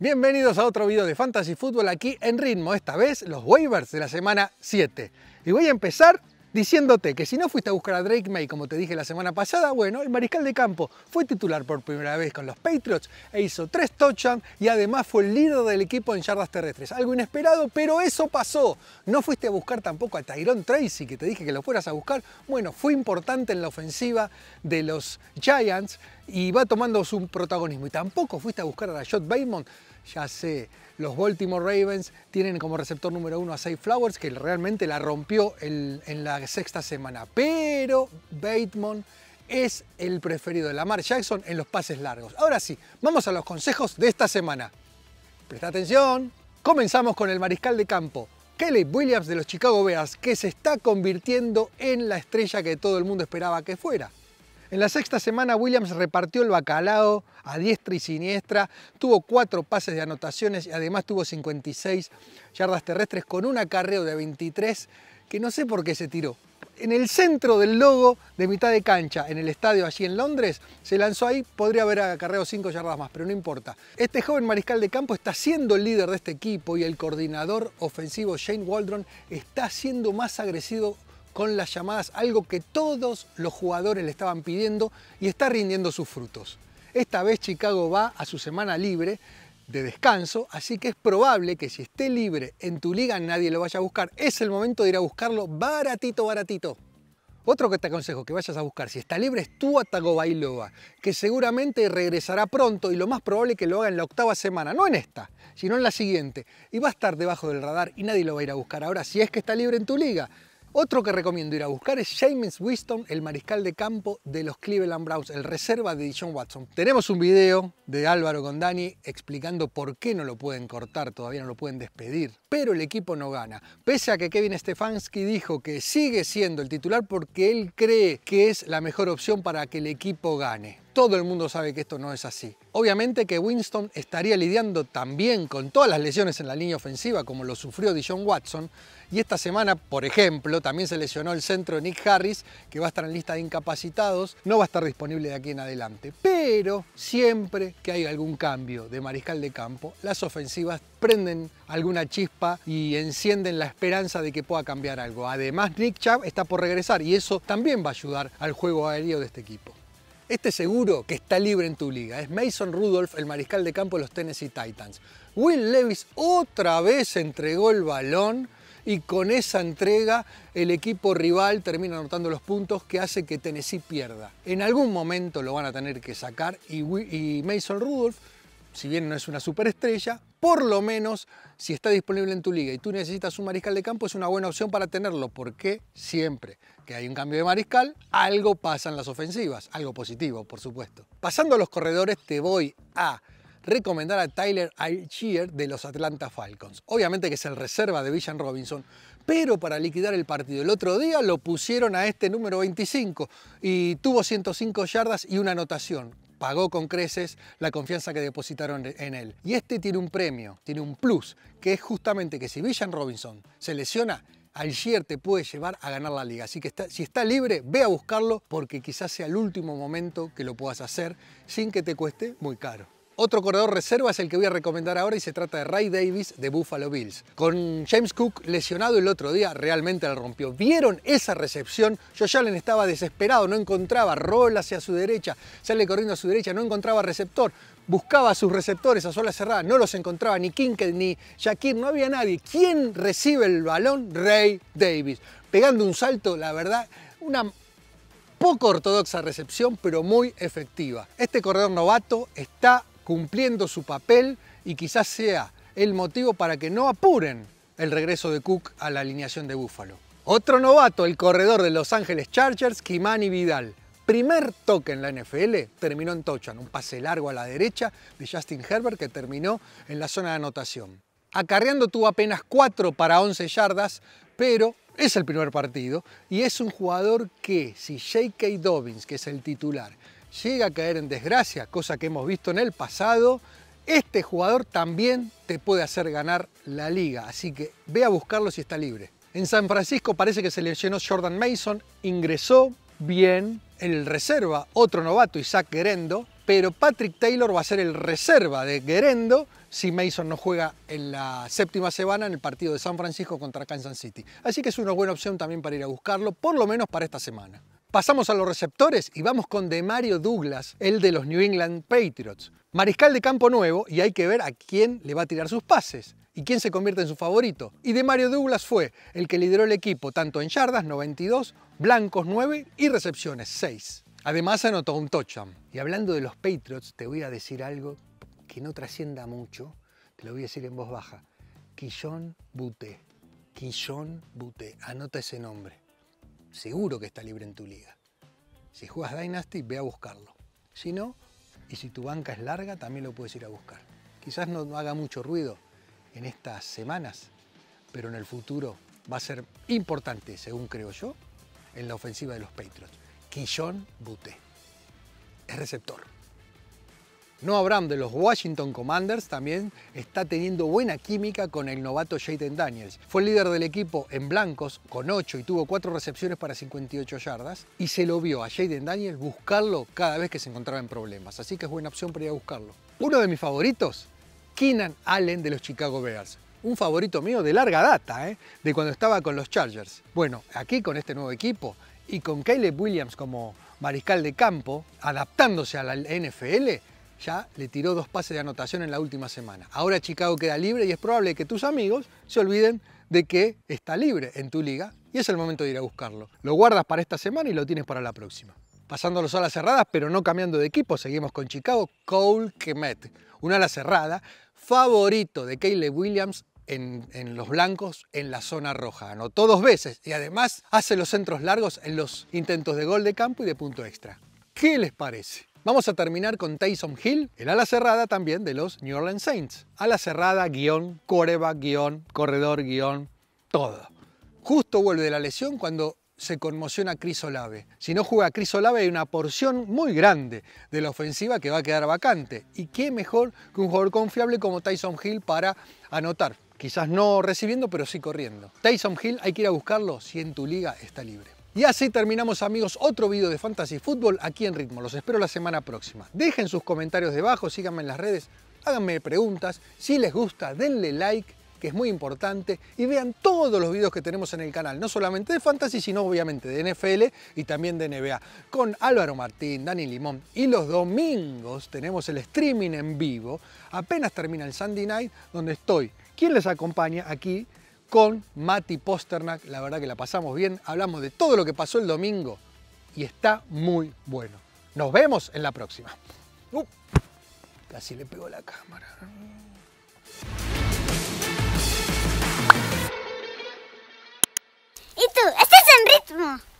Bienvenidos a otro video de Fantasy Fútbol aquí en ritmo, esta vez los waivers de la semana 7. Y voy a empezar diciéndote que si no fuiste a buscar a Drake May como te dije la semana pasada, bueno, el mariscal de campo fue titular por primera vez con los Patriots e hizo tres touchdowns y además fue el líder del equipo en yardas terrestres. Algo inesperado, pero eso pasó. No fuiste a buscar tampoco a Tyrone Tracy, que te dije que lo fueras a buscar. Bueno, fue importante en la ofensiva de los Giants y va tomando su protagonismo. Y tampoco fuiste a buscar a Jot Baymont ya sé, los Baltimore Ravens tienen como receptor número uno a Safe Flowers, que realmente la rompió en la sexta semana. Pero Bateman es el preferido de Lamar Jackson en los pases largos. Ahora sí, vamos a los consejos de esta semana. Presta atención. Comenzamos con el mariscal de campo, Kelly Williams de los Chicago Bears, que se está convirtiendo en la estrella que todo el mundo esperaba que fuera. En la sexta semana Williams repartió el bacalao a diestra y siniestra, tuvo cuatro pases de anotaciones y además tuvo 56 yardas terrestres con un acarreo de 23 que no sé por qué se tiró. En el centro del logo de mitad de cancha, en el estadio allí en Londres, se lanzó ahí, podría haber acarreado cinco yardas más, pero no importa. Este joven mariscal de campo está siendo el líder de este equipo y el coordinador ofensivo Shane Waldron está siendo más agresivo con las llamadas, algo que todos los jugadores le estaban pidiendo y está rindiendo sus frutos. Esta vez Chicago va a su semana libre de descanso, así que es probable que si esté libre en tu liga nadie lo vaya a buscar. Es el momento de ir a buscarlo baratito, baratito. Otro que te aconsejo que vayas a buscar si está libre es y Tagovailoa, que seguramente regresará pronto y lo más probable que lo haga en la octava semana, no en esta, sino en la siguiente. Y va a estar debajo del radar y nadie lo va a ir a buscar ahora si es que está libre en tu liga. Otro que recomiendo ir a buscar es James Winston, el mariscal de campo de los Cleveland Browns, el reserva de Dijon Watson. Tenemos un video de Álvaro con Dani explicando por qué no lo pueden cortar, todavía no lo pueden despedir, pero el equipo no gana. Pese a que Kevin Stefanski dijo que sigue siendo el titular porque él cree que es la mejor opción para que el equipo gane. Todo el mundo sabe que esto no es así. Obviamente que Winston estaría lidiando también con todas las lesiones en la línea ofensiva como lo sufrió Dijon Watson, y esta semana, por ejemplo, también se lesionó el centro Nick Harris, que va a estar en lista de incapacitados, no va a estar disponible de aquí en adelante. Pero siempre que hay algún cambio de mariscal de campo, las ofensivas prenden alguna chispa y encienden la esperanza de que pueda cambiar algo. Además, Nick Chubb está por regresar y eso también va a ayudar al juego aéreo de este equipo. Este seguro que está libre en tu liga es Mason Rudolph, el mariscal de campo de los Tennessee Titans. Will Lewis otra vez entregó el balón y con esa entrega el equipo rival termina anotando los puntos que hace que Tennessee pierda. En algún momento lo van a tener que sacar y, Mason Rudolph, si bien no es una superestrella, por lo menos si está disponible en tu liga y tú necesitas un mariscal de campo es una buena opción para tenerlo, porque siempre que hay un cambio de mariscal, algo pasa en las ofensivas, algo positivo, por supuesto. Pasando a los corredores, te voy a recomendar a Tyler Algier de los Atlanta Falcons. Obviamente que es el reserva de Villan Robinson, pero para liquidar el partido el otro día lo pusieron a este número 25 y tuvo 105 yardas y una anotación. Pagó con creces la confianza que depositaron en él. Y este tiene un premio, tiene un plus, que es justamente que si Villan Robinson se lesiona, Algier te puede llevar a ganar la liga. Así que si está libre, ve a buscarlo porque quizás sea el último momento que lo puedas hacer sin que te cueste muy caro. Otro corredor reserva es el que voy a recomendar ahora y se trata de Ray Davis de Buffalo Bills. Con James Cook lesionado el otro día, realmente la rompió. ¿Vieron esa recepción? Josh Allen estaba desesperado, no encontraba, rol hacia su derecha, sale corriendo a su derecha, no encontraba receptor. Buscaba sus receptores a sola cerrada, no los encontraba, ni Kinkel ni Shakir, no había nadie. ¿Quién recibe el balón? Ray Davis. Pegando un salto, la verdad, una poco ortodoxa recepción, pero muy efectiva. Este corredor novato está cumpliendo su papel y quizás sea el motivo para que no apuren el regreso de Cook a la alineación de Búfalo. Otro novato, el corredor de Los Ángeles Chargers, Kimani Vidal. Primer toque en la NFL terminó en touchdown, un pase largo a la derecha de Justin Herbert que terminó en la zona de anotación. Acarreando tuvo apenas 4 para 11 yardas, pero es el primer partido y es un jugador que si J.K. Dobbins, que es el titular, llega a caer en desgracia, cosa que hemos visto en el pasado, este jugador también te puede hacer ganar la liga. Así que ve a buscarlo si está libre. En San Francisco parece que se le llenó Jordan Mason, ingresó bien el reserva, otro novato, Isaac Gerendo, pero Patrick Taylor va a ser el reserva de Gerendo si Mason no juega en la séptima semana en el partido de San Francisco contra Kansas City. Así que es una buena opción también para ir a buscarlo, por lo menos para esta semana. Pasamos a los receptores y vamos con Demario Douglas, el de los New England Patriots. Mariscal de campo nuevo y hay que ver a quién le va a tirar sus pases y quién se convierte en su favorito. Y Demario Douglas fue el que lideró el equipo tanto en yardas 92, blancos 9 y recepciones 6. Además anotó un touchdown. Y hablando de los Patriots, te voy a decir algo que no trascienda mucho, te lo voy a decir en voz baja. Quillón Buté. Quillón Buté. Anota ese nombre seguro que está libre en tu liga. Si juegas Dynasty, ve a buscarlo. Si no, y si tu banca es larga, también lo puedes ir a buscar. Quizás no, haga mucho ruido en estas semanas, pero en el futuro va a ser importante, según creo yo, en la ofensiva de los Patriots. Quillón Buté. Es receptor. No Abraham de los Washington Commanders también está teniendo buena química con el novato Jaden Daniels. Fue líder del equipo en blancos con 8 y tuvo 4 recepciones para 58 yardas y se lo vio a Jaden Daniels buscarlo cada vez que se encontraba en problemas, así que es buena opción para ir a buscarlo. Uno de mis favoritos, Keenan Allen de los Chicago Bears un favorito mío de larga data, ¿eh? de cuando estaba con los Chargers. Bueno, aquí con este nuevo equipo y con Caleb Williams como mariscal de campo, adaptándose a la NFL, ya le tiró dos pases de anotación en la última semana. Ahora Chicago queda libre y es probable que tus amigos se olviden de que está libre en tu liga y es el momento de ir a buscarlo. Lo guardas para esta semana y lo tienes para la próxima. Pasando a las cerradas, pero no cambiando de equipo, seguimos con Chicago, Cole Kemet, Un ala cerrada, favorito de Kaylee Williams en, en, los blancos en la zona roja. Anotó dos veces y además hace los centros largos en los intentos de gol de campo y de punto extra. ¿Qué les parece? Vamos a terminar con Tyson Hill, el ala cerrada también de los New Orleans Saints. Ala cerrada, guión, coreba, guión, corredor, guión, todo. Justo vuelve de la lesión cuando se conmociona Chris Olave. Si no juega Chris Olave hay una porción muy grande de la ofensiva que va a quedar vacante. Y qué mejor que un jugador confiable como Tyson Hill para anotar. Quizás no recibiendo, pero sí corriendo. Tyson Hill hay que ir a buscarlo si en tu liga está libre. Y así terminamos amigos otro video de Fantasy Football aquí en Ritmo. Los espero la semana próxima. Dejen sus comentarios debajo, síganme en las redes, háganme preguntas. Si les gusta, denle like, que es muy importante. Y vean todos los videos que tenemos en el canal, no solamente de Fantasy, sino obviamente de NFL y también de NBA. Con Álvaro Martín, Dani Limón. Y los domingos tenemos el streaming en vivo. Apenas termina el Sunday Night, donde estoy. ¿Quién les acompaña aquí? con Mati Posternak. La verdad que la pasamos bien, hablamos de todo lo que pasó el domingo y está muy bueno. Nos vemos en la próxima. Uh, casi le pegó la cámara. ¿Y tú? ¿Estás en ritmo?